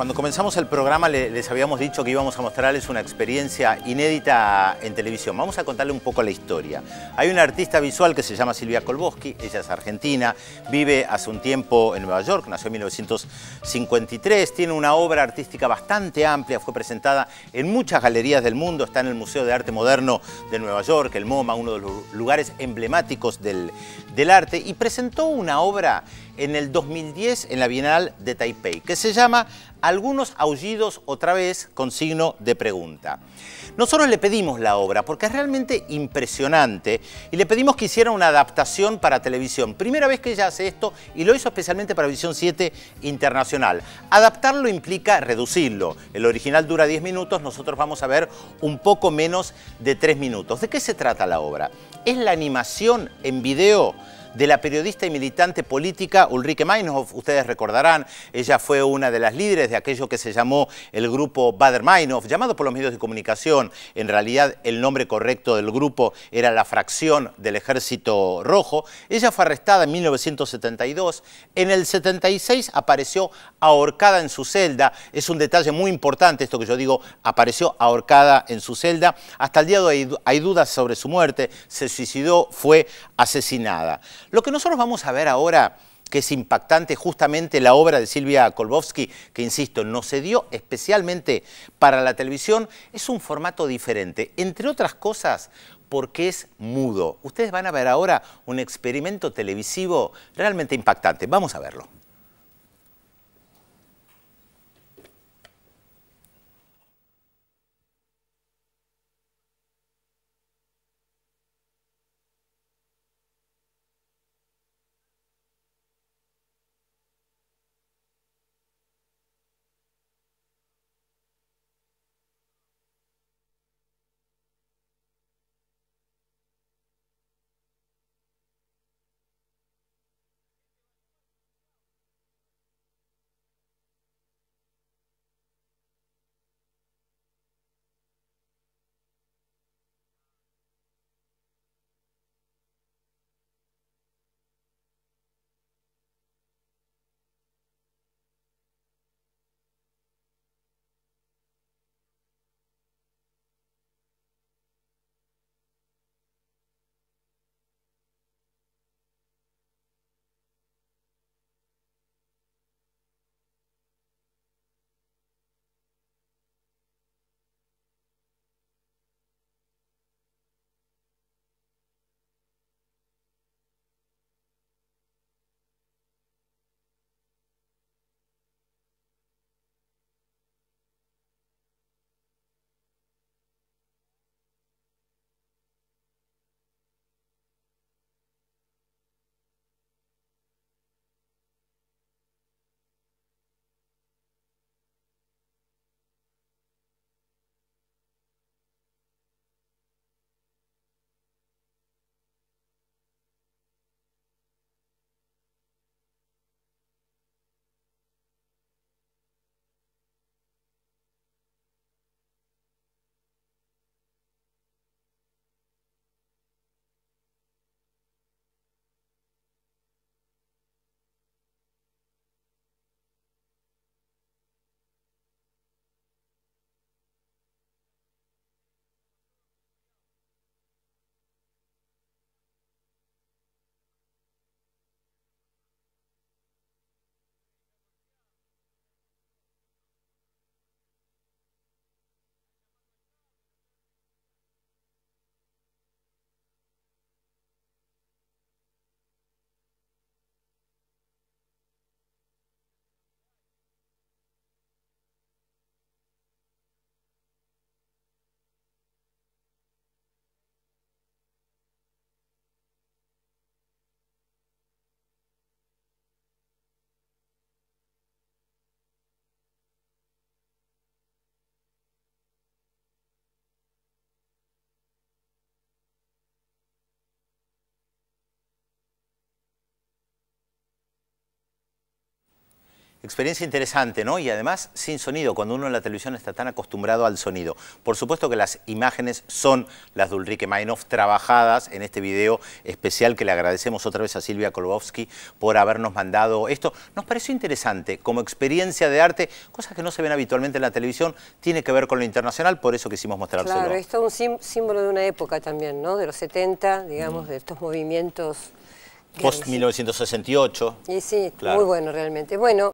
Cuando comenzamos el programa les habíamos dicho que íbamos a mostrarles una experiencia inédita en televisión. Vamos a contarle un poco la historia. Hay una artista visual que se llama Silvia Kolboski, ella es argentina, vive hace un tiempo en Nueva York, nació en 1953, tiene una obra artística bastante amplia, fue presentada en muchas galerías del mundo, está en el Museo de Arte Moderno de Nueva York, el MoMA, uno de los lugares emblemáticos del, del arte, y presentó una obra en el 2010 en la Bienal de Taipei, que se llama Algunos aullidos otra vez con signo de pregunta. Nosotros le pedimos la obra porque es realmente impresionante y le pedimos que hiciera una adaptación para televisión. Primera vez que ella hace esto y lo hizo especialmente para Visión 7 Internacional. Adaptarlo implica reducirlo. El original dura 10 minutos, nosotros vamos a ver un poco menos de 3 minutos. ¿De qué se trata la obra? Es la animación en video de la periodista y militante política Ulrike Meinhof. Ustedes recordarán, ella fue una de las líderes de aquello que se llamó el grupo Bader-Meinhof, llamado por los medios de comunicación. En realidad, el nombre correcto del grupo era la fracción del Ejército Rojo. Ella fue arrestada en 1972. En el 76 apareció ahorcada en su celda. Es un detalle muy importante esto que yo digo, apareció ahorcada en su celda. Hasta el día de hoy hay dudas sobre su muerte. Se suicidó, fue asesinada. Lo que nosotros vamos a ver ahora, que es impactante, justamente la obra de Silvia Kolbowski, que insisto, no se dio especialmente para la televisión, es un formato diferente, entre otras cosas porque es mudo. Ustedes van a ver ahora un experimento televisivo realmente impactante. Vamos a verlo. Experiencia interesante, ¿no? Y además sin sonido, cuando uno en la televisión está tan acostumbrado al sonido. Por supuesto que las imágenes son las de Ulrike Meinhof trabajadas en este video especial que le agradecemos otra vez a Silvia Kolbowski por habernos mandado esto. Nos pareció interesante como experiencia de arte, cosas que no se ven habitualmente en la televisión, tiene que ver con lo internacional, por eso quisimos mostrárselo. Claro, esto es un símbolo de una época también, ¿no? De los 70, digamos, mm. de estos movimientos. Post 1968. Y sí, muy bueno realmente. Bueno.